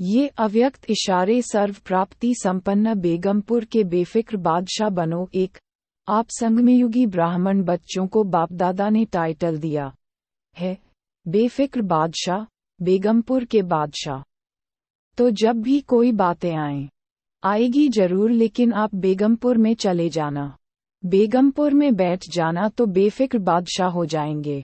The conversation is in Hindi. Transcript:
ये अव्यक्त इशारे सर्व प्राप्ति संपन्न बेगमपुर के बेफिक्र बादशाह बनो एक आप संगमयुगी ब्राह्मण बच्चों को बापदादा ने टाइटल दिया है बेफिक्र बादशाह बेगमपुर के बादशाह तो जब भी कोई बातें आए आएगी जरूर लेकिन आप बेगमपुर में चले जाना बेगमपुर में बैठ जाना तो बेफिक्र बादशाह हो जाएंगे